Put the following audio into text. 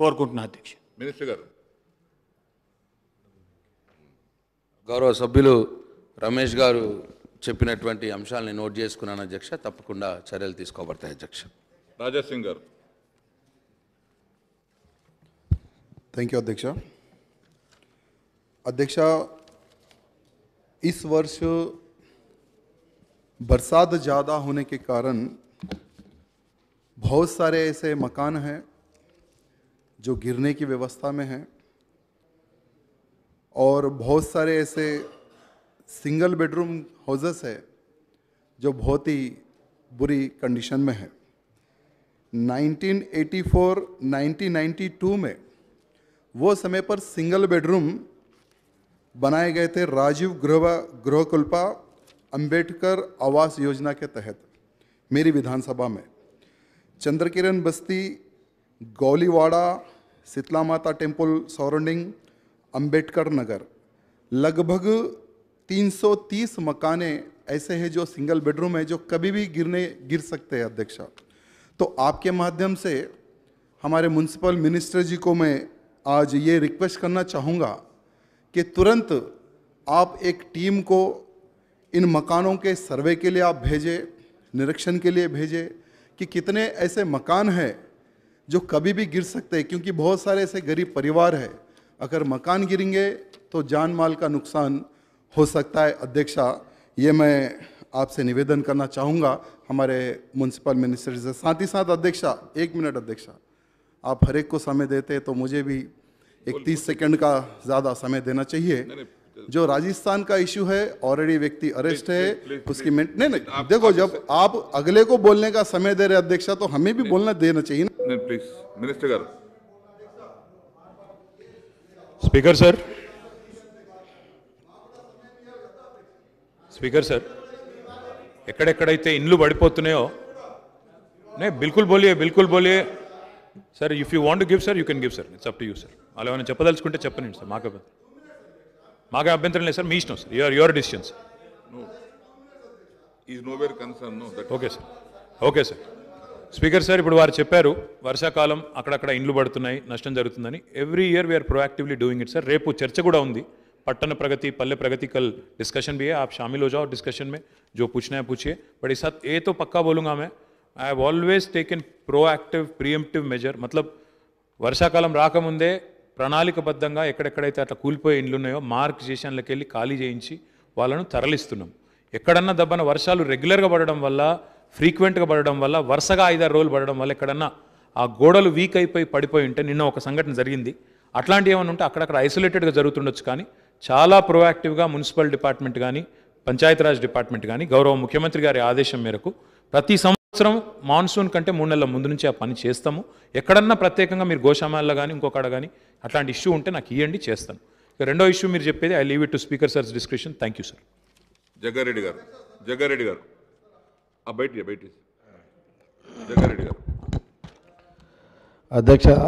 core कुंतना अध्यक्ष minister sir गरो सभीलो रमेश गारु చెప్పినటువంటి అంశాలను నోట్ చేసుకున్నన అధ్యక్షా తప్పకుండా చర్యలు తీసుకోవబడతయ అధ్యక్షా రాజేష్ సింగర్ థాంక్యూ అధ్యక్షా అధ్యక్షా ఈ సంవత్సరం बरसात ज्यादा होने के कारण बहुत सारे ऐसे मकान है जो गिरने की व्यवस्था में हैं और बहुत सारे ऐसे सिंगल बेडरूम हाउसेस है जो बहुत ही बुरी कंडीशन में है 1984 1992 में वो समय पर सिंगल बेडरूम बनाए गए थे राजीव गृह गृहकुल्पा अंबेडकर आवास योजना के तहत मेरी विधानसभा में चंद्रकिरण बस्ती गौलीवाड़ा शीतला माता टेम्पल सराउंडिंग अंबेडकर नगर लगभग 330 मकाने ऐसे हैं जो सिंगल बेडरूम है जो कभी भी गिरने गिर सकते हैं अध्यक्ष तो आपके माध्यम से हमारे म्यूनसिपल मिनिस्टर जी को मैं आज ये रिक्वेस्ट करना चाहूँगा कि तुरंत आप एक टीम को इन मकानों के सर्वे के लिए आप भेजें निरीक्षण के लिए भेजें कि कितने ऐसे मकान हैं जो कभी भी गिर सकते हैं क्योंकि बहुत सारे ऐसे गरीब परिवार है अगर मकान गिरेंगे तो जान माल का नुकसान हो सकता है अध्यक्षा ये मैं आपसे निवेदन करना चाहूँगा हमारे म्यूनसिपल मिनिस्टर से साथ ही साथ अध्यक्षा एक मिनट अध्यक्षा आप हर एक को समय देते तो मुझे भी एक तीस सेकेंड का ज़्यादा समय देना चाहिए जो राजस्थान का इश्यू है ऑलरेडी व्यक्ति अरेस्ट है उसकी मिनट नहीं नहीं देखो जब आप अगले को बोलने का समय दे रहे अध्यक्ष तो हमें भी बोलना देना चाहिए स्पीकर सर स्पीकर सर एक्डते इंडलू पड़पतनायो नहीं बिल्कुल बोलिए बिल्कुल बोलिए sir if you want to give sir you can give sir it's up to you sir अलग चपदल सर मैं మాకు అభ్యంతరం లేదు సార్ మీ ఇష్టం sir your your decision sir is no concern okay sir okay sir speaker sir ఇప్పుడు వారు చెప్పారు వర్షాకాలం అక్కడక్కడ ఇండ్లు పడుతున్నాయి నష్టం జరుగుతుందని every year we are proactively doing it sir రేపు చర్చ కూడా ఉంది పట్టణ ప్రగతి పల్లె ప్రగతి కల్ డిస్కషన్ भी है షామిల్ शामिल हो డిస్కషన్ మే జో जो पूछना है पूछिए बट इस साथ పక్కా तो మే ఐ मैं I have always taken proactive వర్షాకాలం రాకముందే ప్రణాళికబద్ధంగా ఎక్కడెక్కడైతే అట్లా కూలిపోయే ఇండ్లు ఉన్నాయో మార్క్ స్టేషన్లకు వెళ్ళి ఖాళీ చేయించి వాళ్ళను తరలిస్తున్నాం ఎక్కడన్నా దెబ్బన వర్షాలు రెగ్యులర్గా పడడం వల్ల ఫ్రీక్వెంట్గా పడడం వల్ల వరుసగా ఐదారు రోజులు పడడం వల్ల ఎక్కడన్నా ఆ గోడలు వీక్ అయిపోయి పడిపోయి ఉంటే నిన్న ఒక సంఘటన జరిగింది అట్లాంటివి ఏమైనా ఉంటే అక్కడక్కడ ఐసోలేటెడ్గా జరుగుతుండొచ్చు కానీ చాలా ప్రొయాక్టివ్గా మున్సిపల్ డిపార్ట్మెంట్ కానీ పంచాయతీరాజ్ డిపార్ట్మెంట్ కానీ గౌరవ ముఖ్యమంత్రి గారి ఆదేశం మేరకు ప్రతి సంవత్సరం మాన్సూన్ కంటే మూడు నెలల ముందు నుంచి ఆ పని చేస్తాము ఎక్కడన్నా ప్రత్యేకంగా మీరు గోశామాల్లో కానీ ఇంకొకడ కానీ అట్లాంటి ఇష్యూ ఉంటే నాకు ఇవ్వండి చేస్తాను ఇక రెండో ఇష్యూ మీరు చెప్పేది I leave it to speaker sir's description thank you sir Jaggareddy garu Jaggareddy గారు బయట బయట జగ్గారెడ్డి గారు అధ్యక్ష